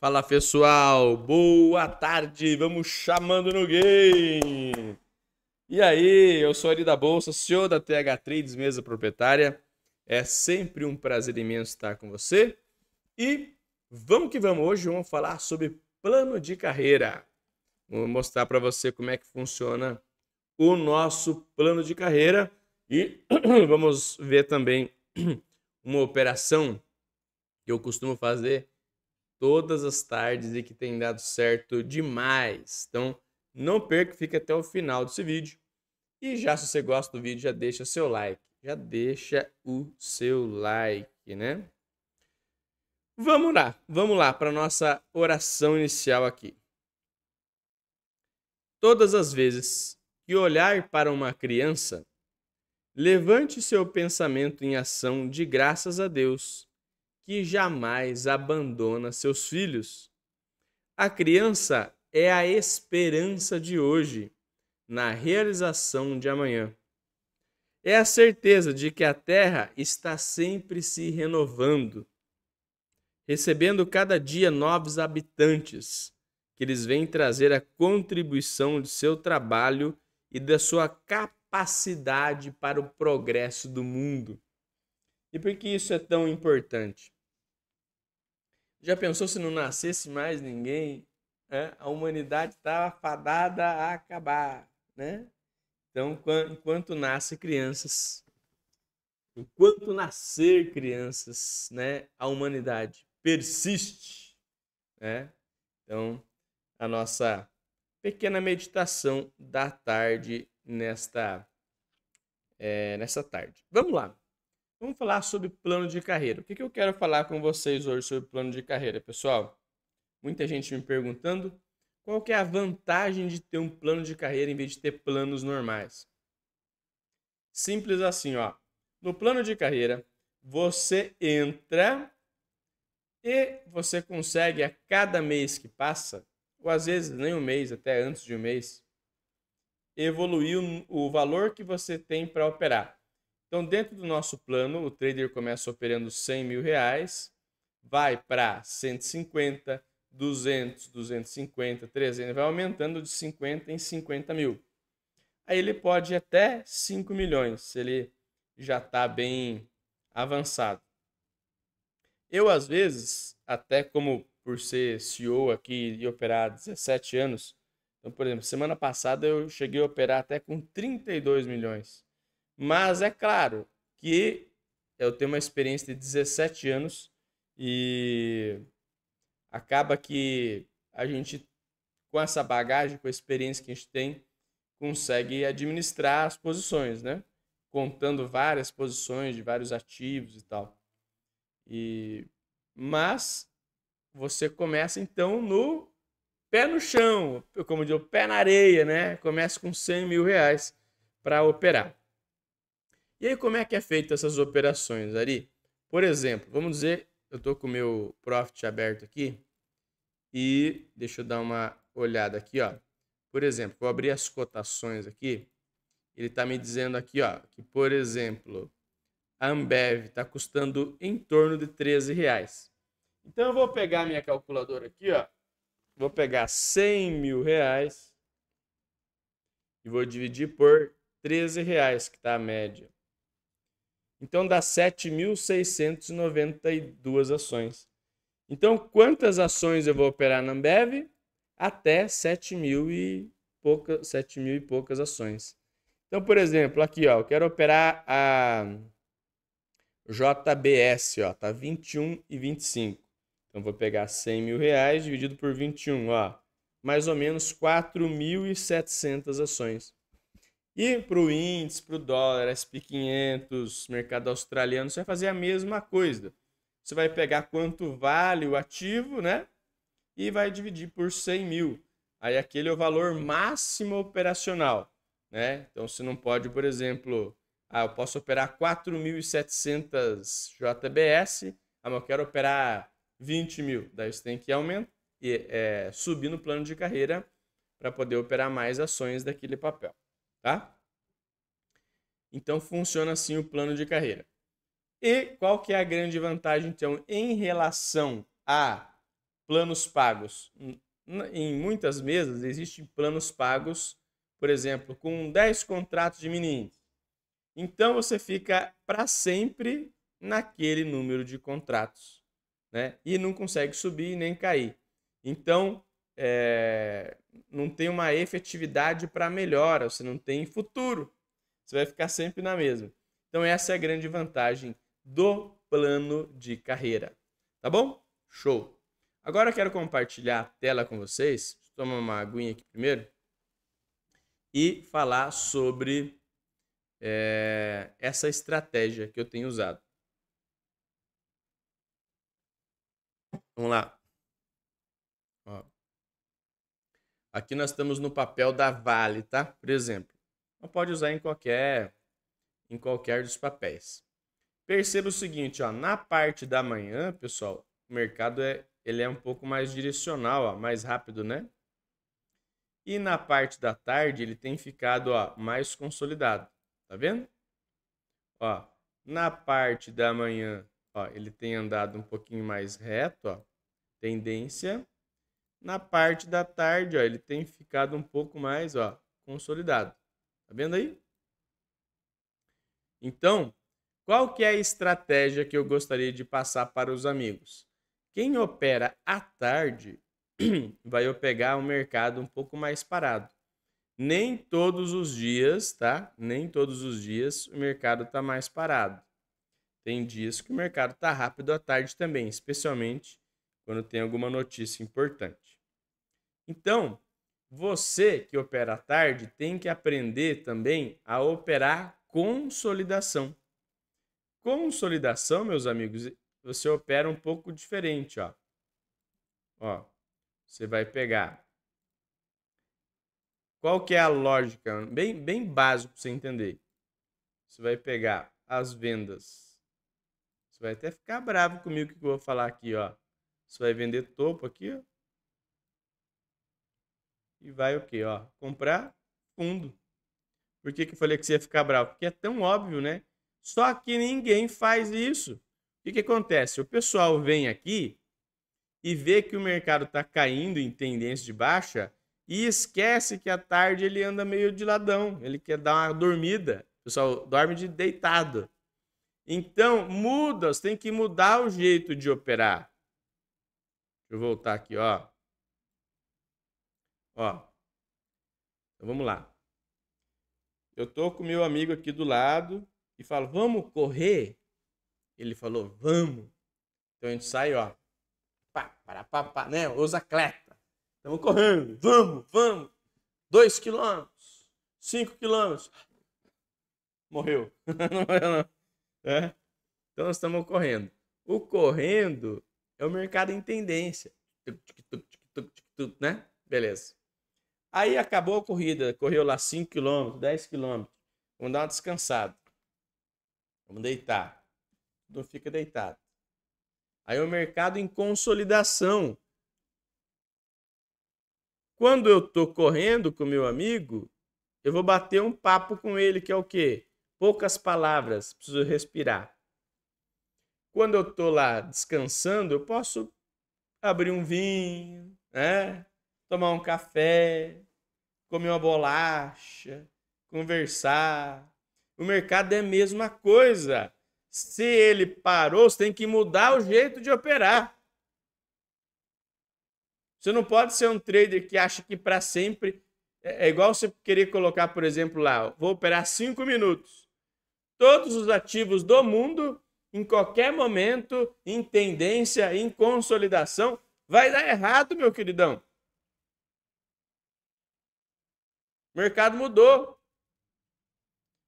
Fala pessoal, boa tarde, vamos chamando no game. E aí, eu sou Ari da Bolsa, CEO da TH Trades, mesa proprietária. É sempre um prazer imenso estar com você. E vamos que vamos, hoje vamos falar sobre plano de carreira. Vou mostrar para você como é que funciona o nosso plano de carreira e vamos ver também uma operação que eu costumo fazer todas as tardes e que tem dado certo demais. Então, não perca, fica até o final desse vídeo. E já se você gosta do vídeo, já deixa seu like. Já deixa o seu like, né? Vamos lá, vamos lá para nossa oração inicial aqui. Todas as vezes que olhar para uma criança, levante seu pensamento em ação de graças a Deus que jamais abandona seus filhos. A criança é a esperança de hoje na realização de amanhã. É a certeza de que a terra está sempre se renovando, recebendo cada dia novos habitantes, que lhes vêm trazer a contribuição de seu trabalho e da sua capacidade para o progresso do mundo. E por que isso é tão importante? Já pensou se não nascesse mais ninguém? É, a humanidade estava tá fadada a acabar, né? Então, enquanto nasce crianças, enquanto nascer crianças, né, a humanidade persiste, né? Então, a nossa pequena meditação da tarde nesta é, nessa tarde. Vamos lá. Vamos falar sobre plano de carreira. O que, que eu quero falar com vocês hoje sobre plano de carreira, pessoal? Muita gente me perguntando qual que é a vantagem de ter um plano de carreira em vez de ter planos normais. Simples assim, ó. No plano de carreira, você entra e você consegue a cada mês que passa, ou às vezes nem um mês, até antes de um mês, evoluir o valor que você tem para operar. Então, dentro do nosso plano, o trader começa operando 100 mil reais, vai para 150, 200, 250, 300, vai aumentando de 50 em 50 mil. Aí ele pode ir até 5 milhões, se ele já está bem avançado. Eu, às vezes, até como por ser CEO aqui e operar há 17 anos, então, por exemplo, semana passada eu cheguei a operar até com 32 milhões. Mas é claro que eu tenho uma experiência de 17 anos e acaba que a gente, com essa bagagem, com a experiência que a gente tem, consegue administrar as posições, né? Contando várias posições de vários ativos e tal. E mas você começa então no pé no chão, como eu digo, pé na areia, né? Começa com 100 mil reais para operar. E aí, como é que é feita essas operações, ali? Por exemplo, vamos dizer, eu estou com o meu profit aberto aqui e deixa eu dar uma olhada aqui, ó. Por exemplo, vou abrir as cotações aqui. Ele está me dizendo aqui, ó, que por exemplo, a Ambev está custando em torno de 13 reais. Então eu vou pegar minha calculadora aqui, ó. Vou pegar 100 mil reais e vou dividir por 13 reais que está a média. Então dá 7.692 ações. Então, quantas ações eu vou operar na Ambev? Até 7 mil e, pouca, e poucas ações. Então, por exemplo, aqui ó, eu quero operar a JBS, ó, tá 21 e 25. Então, vou pegar 100 mil reais dividido por 21, ó, mais ou menos 4.700 ações. E para o índice, para o dólar, SP500, mercado australiano, você vai fazer a mesma coisa. Você vai pegar quanto vale o ativo, né? E vai dividir por 100 mil. Aí aquele é o valor máximo operacional, né? Então você não pode, por exemplo, ah, eu posso operar 4.700 JBS, ah, mas eu quero operar 20 mil. Daí você tem que aumentar, e, é, subir no plano de carreira para poder operar mais ações daquele papel tá? Então funciona assim o plano de carreira. E qual que é a grande vantagem então em relação a planos pagos? Hum, em muitas mesas existem planos pagos, por exemplo, com 10 contratos de mini Então você fica para sempre naquele número de contratos, né? E não consegue subir nem cair. Então, é, não tem uma efetividade para melhora, você não tem futuro. Você vai ficar sempre na mesma. Então essa é a grande vantagem do plano de carreira. Tá bom? Show! Agora eu quero compartilhar a tela com vocês. Deixa eu tomar uma aguinha aqui primeiro. E falar sobre é, essa estratégia que eu tenho usado. Vamos lá. Aqui nós estamos no papel da Vale, tá? Por exemplo. Não pode usar em qualquer em qualquer dos papéis. Perceba o seguinte, ó, na parte da manhã, pessoal, o mercado é ele é um pouco mais direcional, ó, mais rápido, né? E na parte da tarde ele tem ficado, ó, mais consolidado. Tá vendo? Ó, na parte da manhã, ó, ele tem andado um pouquinho mais reto, ó. Tendência na parte da tarde, ó, ele tem ficado um pouco mais, ó, consolidado. Tá vendo aí? Então, qual que é a estratégia que eu gostaria de passar para os amigos? Quem opera à tarde vai pegar o um mercado um pouco mais parado. Nem todos os dias, tá? Nem todos os dias o mercado está mais parado. Tem dias que o mercado está rápido à tarde também, especialmente quando tem alguma notícia importante. Então, você que opera à tarde tem que aprender também a operar consolidação. Consolidação, meus amigos, você opera um pouco diferente, ó. Ó, você vai pegar. Qual que é a lógica? Bem, bem básico para você entender. Você vai pegar as vendas. Você vai até ficar bravo comigo que eu vou falar aqui, ó. Você vai vender topo aqui, E vai o quê, ó? Comprar fundo. Por que, que eu falei que você ia ficar bravo? Porque é tão óbvio, né? Só que ninguém faz isso. O que, que acontece? O pessoal vem aqui e vê que o mercado está caindo em tendência de baixa e esquece que à tarde ele anda meio de ladão, ele quer dar uma dormida. O pessoal dorme de deitado. Então, muda, você tem que mudar o jeito de operar. Deixa eu voltar aqui, ó. Ó. Então vamos lá. Eu tô com meu amigo aqui do lado e falo, vamos correr? Ele falou, vamos. Então a gente sai, ó. Pá, para, pá, pá, né? Os atleta. Estamos correndo. Vamos, vamos. Dois quilômetros. Cinco quilômetros. Morreu. não morreu, não. É? Então nós estamos correndo. O correndo é o mercado em tendência. Né? Beleza. Aí acabou a corrida, correu lá 5 km, 10 km. Vamos dar uma descansada. Vamos deitar. Não fica deitado. Aí o mercado em consolidação. Quando eu tô correndo com meu amigo, eu vou bater um papo com ele, que é o quê? Poucas palavras, preciso respirar. Quando eu estou lá descansando, eu posso abrir um vinho, né? tomar um café, comer uma bolacha, conversar. O mercado é a mesma coisa. Se ele parou, você tem que mudar o jeito de operar. Você não pode ser um trader que acha que para sempre. É, é igual você querer colocar, por exemplo, lá, vou operar cinco minutos. Todos os ativos do mundo em qualquer momento, em tendência, em consolidação, vai dar errado, meu queridão. O mercado mudou.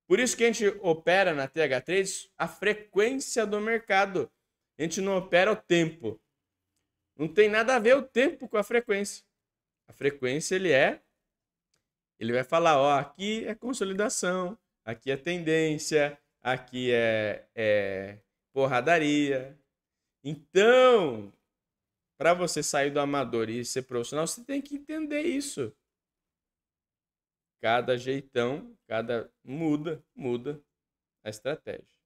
Por isso que a gente opera na TH3 a frequência do mercado. A gente não opera o tempo. Não tem nada a ver o tempo com a frequência. A frequência ele é ele vai falar, ó, aqui é consolidação, aqui é tendência, aqui é, é porradaria. Então, para você sair do amador e ser profissional, você tem que entender isso. Cada jeitão, cada muda, muda a estratégia.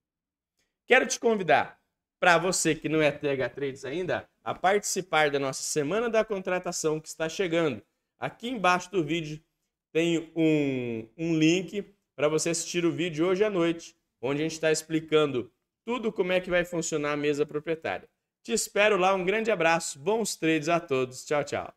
Quero te convidar, para você que não é TH Trades ainda, a participar da nossa semana da contratação que está chegando. Aqui embaixo do vídeo tem um, um link para você assistir o vídeo hoje à noite, onde a gente está explicando tudo como é que vai funcionar a mesa proprietária. Te espero lá, um grande abraço, bons trades a todos, tchau, tchau.